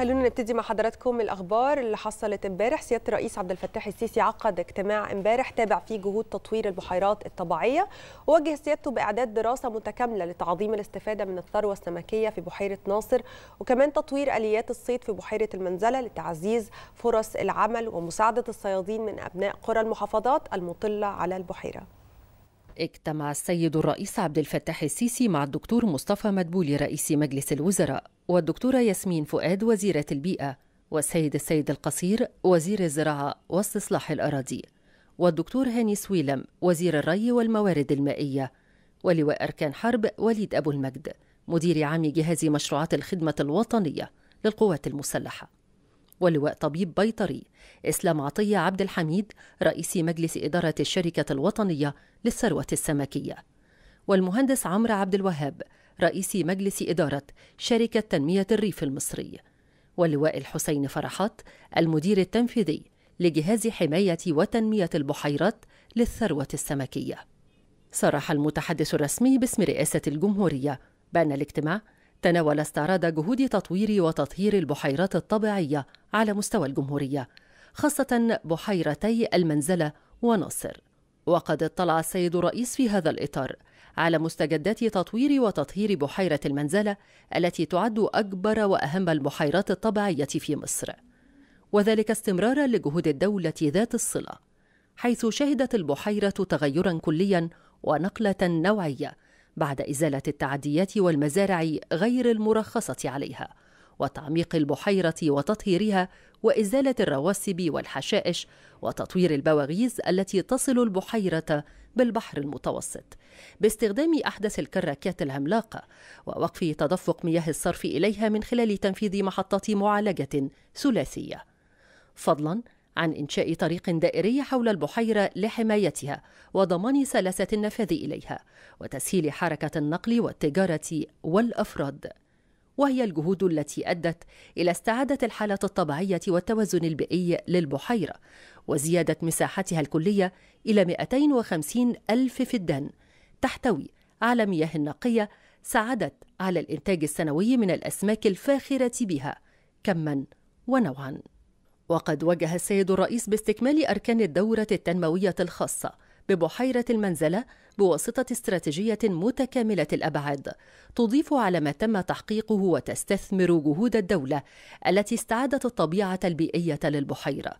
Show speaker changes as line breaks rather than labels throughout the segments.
خلونا نبتدي مع حضراتكم الاخبار اللي حصلت امبارح سياده الرئيس عبد الفتاح السيسي عقد اجتماع امبارح تابع فيه جهود تطوير البحيرات الطبيعيه ووجه سيادته باعداد دراسه متكامله لتعظيم الاستفاده من الثروه السمكيه في بحيره ناصر وكمان تطوير اليات الصيد في بحيره المنزله لتعزيز فرص العمل ومساعده الصيادين من ابناء قرى المحافظات المطله على البحيره
اجتمع السيد الرئيس عبد الفتاح السيسي مع الدكتور مصطفى مدبولي رئيس مجلس الوزراء والدكتورة ياسمين فؤاد وزيرة البيئة والسيد السيد القصير وزير الزراعة واستصلاح الأراضي والدكتور هاني سويلم وزير الري والموارد المائية ولواء أركان حرب وليد أبو المجد مدير عام جهاز مشروعات الخدمة الوطنية للقوات المسلحة ولواء طبيب بيطري إسلام عطية عبد الحميد رئيس مجلس إدارة الشركة الوطنية للثروة السمكية والمهندس عمرو عبد الوهاب رئيس مجلس إدارة شركة تنمية الريف المصري واللواء الحسين فرحات المدير التنفيذي لجهاز حماية وتنمية البحيرات للثروة السمكية صرح المتحدث الرسمي باسم رئاسة الجمهورية بأن الاجتماع تناول استعراض جهود تطوير وتطهير البحيرات الطبيعية على مستوى الجمهورية خاصة بحيرتي المنزلة وناصر وقد اطلع السيد الرئيس في هذا الإطار على مستجدات تطوير وتطهير بحيرة المنزلة التي تعد أكبر وأهم البحيرات الطبيعية في مصر وذلك استمرارا لجهود الدولة ذات الصلة حيث شهدت البحيرة تغيرا كليا ونقلة نوعية بعد إزالة التعديات والمزارع غير المرخصة عليها وتعميق البحيرة وتطهيرها وإزالة الرواسب والحشائش وتطوير البواغيز التي تصل البحيرة بالبحر المتوسط باستخدام أحدث الكراكات العملاقة ووقف تدفق مياه الصرف إليها من خلال تنفيذ محطات معالجة ثلاثية فضلاً عن إنشاء طريق دائري حول البحيرة لحمايتها وضمان سلاسة النفاذ إليها وتسهيل حركة النقل والتجارة والأفراد وهي الجهود التي أدت إلى استعادة الحالة الطبيعية والتوازن البيئي للبحيرة وزيادة مساحتها الكلية إلى 250 ألف فدان تحتوي على مياه نقية ساعدت على الإنتاج السنوي من الأسماك الفاخرة بها كما ونوعا وقد وجه السيد الرئيس باستكمال أركان الدورة التنموية الخاصة ببحيرة المنزلة بواسطة استراتيجية متكاملة الأبعاد تضيف على ما تم تحقيقه وتستثمر جهود الدولة التي استعادت الطبيعة البيئية للبحيرة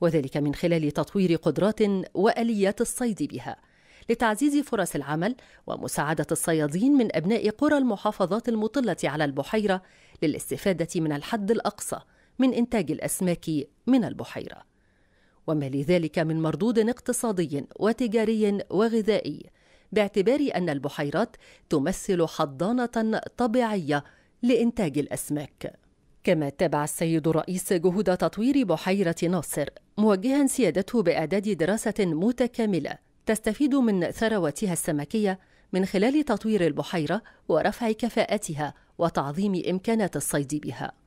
وذلك من خلال تطوير قدرات وآليات الصيد بها لتعزيز فرص العمل ومساعدة الصيادين من أبناء قرى المحافظات المطلة على البحيرة للاستفادة من الحد الأقصى من إنتاج الأسماك من البحيرة وما لذلك من مردود اقتصادي وتجاري وغذائي باعتبار أن البحيرات تمثل حضانة طبيعية لإنتاج الأسماك كما تابع السيد الرئيس جهود تطوير بحيرة ناصر موجها سيادته بإعداد دراسة متكاملة تستفيد من ثرواتها السمكية من خلال تطوير البحيرة ورفع كفاءتها وتعظيم إمكانات الصيد بها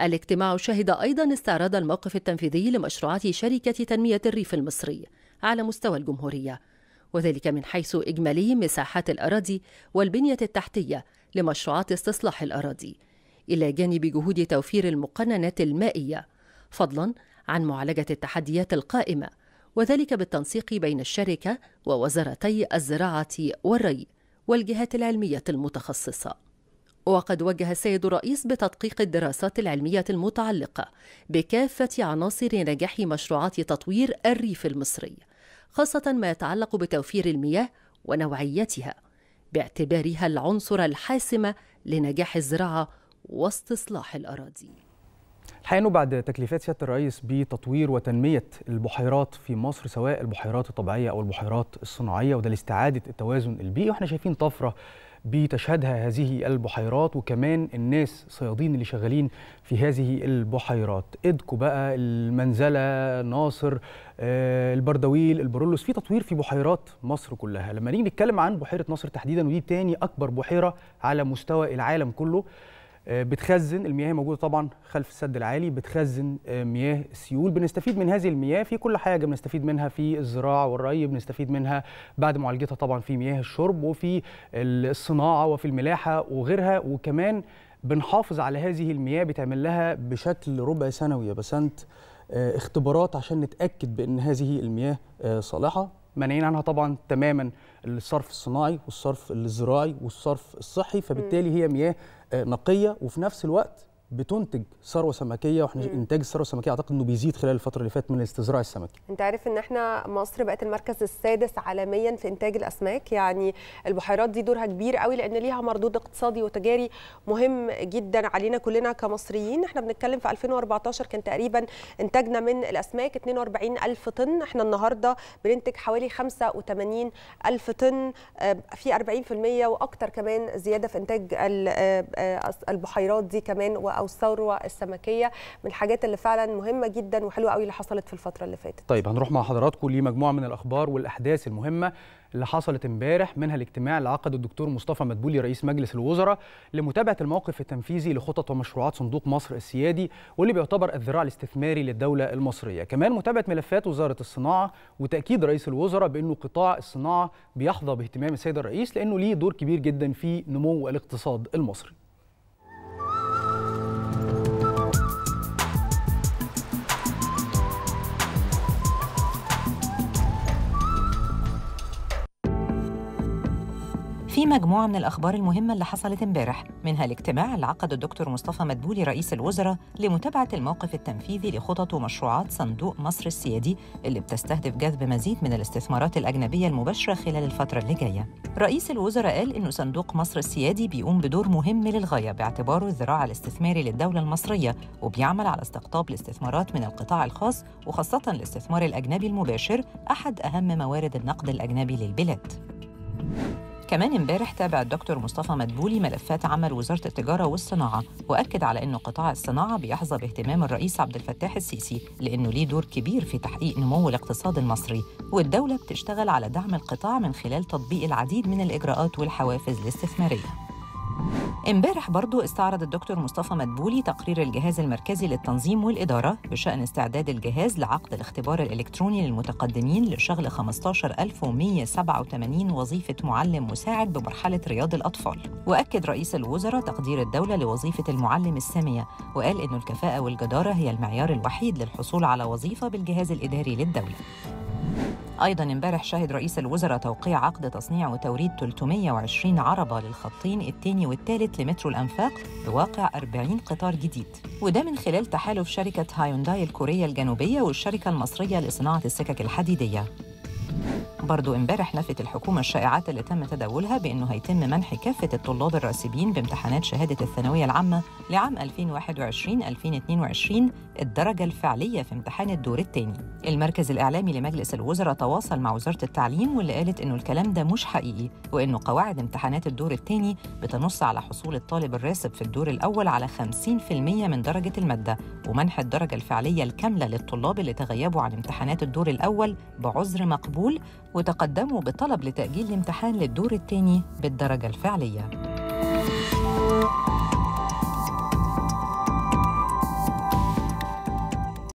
الاجتماع شهد أيضا استعراض الموقف التنفيذي لمشروعات شركة تنمية الريف المصري على مستوى الجمهورية وذلك من حيث إجمالي مساحات الأراضي والبنية التحتية لمشروعات استصلاح الأراضي إلى جانب جهود توفير المقننات المائية فضلا عن معالجة التحديات القائمة وذلك بالتنسيق بين الشركة ووزارتي الزراعة والري والجهات العلمية المتخصصة وقد وجه السيد الرئيس بتدقيق الدراسات العلمية المتعلقة بكافة عناصر نجاح مشروعات تطوير الريف المصري خاصة ما يتعلق بتوفير المياه ونوعيتها باعتبارها العنصر الحاسم لنجاح الزراعة واستصلاح الأراضي
الحقيقة أنه بعد تكليفات سيادة الرئيس بتطوير وتنمية البحيرات في مصر سواء البحيرات الطبيعية أو البحيرات الصناعية وده لاستعادة التوازن البيئي وإحنا شايفين طفرة بتشهدها هذه البحيرات وكمان الناس صيادين اللي شغالين في هذه البحيرات إدكو بقى المنزلة ناصر آه، البردويل البرولوس في تطوير في بحيرات مصر كلها لما نيجي نتكلم عن بحيرة ناصر تحديدا ودي تاني أكبر بحيرة على مستوى العالم كله آه، بتخزن المياه موجوده طبعا خلف السد العالي بتخزن آه، مياه السيول بنستفيد من هذه المياه في كل حاجه بنستفيد منها في الزراعه والري بنستفيد منها بعد معالجتها طبعا في مياه الشرب وفي الصناعه وفي الملاحه وغيرها وكمان بنحافظ على هذه المياه بتعمل لها بشكل ربع سنوي يا بسنت آه، اختبارات عشان نتاكد بان هذه المياه صالحه مانعين عنها طبعا تماما الصرف الصناعي والصرف الزراعي والصرف الصحي فبالتالي هي مياه آه، نقيه وفي نفس الوقت بتنتج ثروه سمكيه واحنا مم. انتاج الثروه السمكيه اعتقد انه بيزيد خلال الفتره اللي فاتت من الاستزراع السمكي.
انت عارف ان احنا مصر بقت المركز السادس عالميا في انتاج الاسماك يعني البحيرات دي دورها كبير قوي لان ليها مردود اقتصادي وتجاري مهم جدا علينا كلنا كمصريين احنا بنتكلم في 2014 كان تقريبا انتاجنا من الاسماك 42 الف طن احنا النهارده بننتج حوالي 85 الف طن آه، في 40% واكتر كمان زياده في انتاج آه، آه، البحيرات دي كمان و او الثروه السمكيه من الحاجات اللي فعلا مهمه جدا وحلوه قوي اللي حصلت في الفتره اللي فاتت
طيب هنروح مع حضراتكم لمجموعه من الاخبار والاحداث المهمه اللي حصلت امبارح منها الاجتماع اللي عقده الدكتور مصطفى مدبولي رئيس مجلس الوزراء لمتابعه الموقف التنفيذي لخطط ومشروعات صندوق مصر السيادي واللي بيعتبر الذراع الاستثماري للدوله المصريه، كمان متابعه ملفات وزاره الصناعه وتاكيد رئيس الوزراء بانه قطاع الصناعه بيحظى باهتمام السيد الرئيس لانه ليه دور كبير جدا في نمو الاقتصاد المصري.
مجموعة من الأخبار المهمة اللي حصلت امبارح منها الاجتماع اللي عقده الدكتور مصطفى مدبولي رئيس الوزراء لمتابعة الموقف التنفيذي لخطط ومشروعات صندوق مصر السيادي اللي بتستهدف جذب مزيد من الاستثمارات الأجنبية المباشرة خلال الفترة اللي جاية رئيس الوزراء قال إنه صندوق مصر السيادي بيقوم بدور مهم للغاية باعتباره الذراع الاستثماري للدولة المصرية وبيعمل على استقطاب الاستثمارات من القطاع الخاص وخاصة الاستثمار الأجنبي المباشر أحد أهم موارد النقد الأجنبي للبلاد كمان امبارح تابع الدكتور مصطفى مدبولي ملفات عمل وزارة التجارة والصناعة وأكد على أن قطاع الصناعة بيحظى باهتمام الرئيس عبد الفتاح السيسي لأنه ليه دور كبير في تحقيق نمو الاقتصاد المصري والدولة بتشتغل على دعم القطاع من خلال تطبيق العديد من الإجراءات والحوافز الاستثمارية امبارح برضو استعرض الدكتور مصطفى مدبولي تقرير الجهاز المركزي للتنظيم والإدارة بشأن استعداد الجهاز لعقد الاختبار الإلكتروني للمتقدمين لشغل 15187 وظيفة معلم مساعد بمرحلة رياض الأطفال وأكد رئيس الوزراء تقدير الدولة لوظيفة المعلم السامية وقال إن الكفاءة والجدارة هي المعيار الوحيد للحصول على وظيفة بالجهاز الإداري للدولة أيضا امبارح شهد رئيس الوزراء توقيع عقد تصنيع وتوريد 320 عربة للخطين الثاني والثالث لمترو الأنفاق بواقع 40 قطار جديد وده من خلال تحالف شركة هايونداي الكورية الجنوبية والشركة المصرية لصناعة السكك الحديدية برضو امبارح نفت الحكومة الشائعات اللي تم تداولها بأنه هيتم منح كافة الطلاب الراسبين بامتحانات شهادة الثانوية العامة لعام 2021-2022 الدرجة الفعلية في امتحان الدور الثاني. المركز الإعلامي لمجلس الوزراء تواصل مع وزارة التعليم واللي قالت إنه الكلام ده مش حقيقي وإنه قواعد امتحانات الدور الثاني بتنص على حصول الطالب الراسب في الدور الأول على 50% من درجة المادة ومنح الدرجة الفعلية الكاملة للطلاب اللي تغيبوا عن امتحانات الدور الأول بعذر مقبول وتقدموا بطلب لتأجيل الامتحان للدور الثاني بالدرجة الفعلية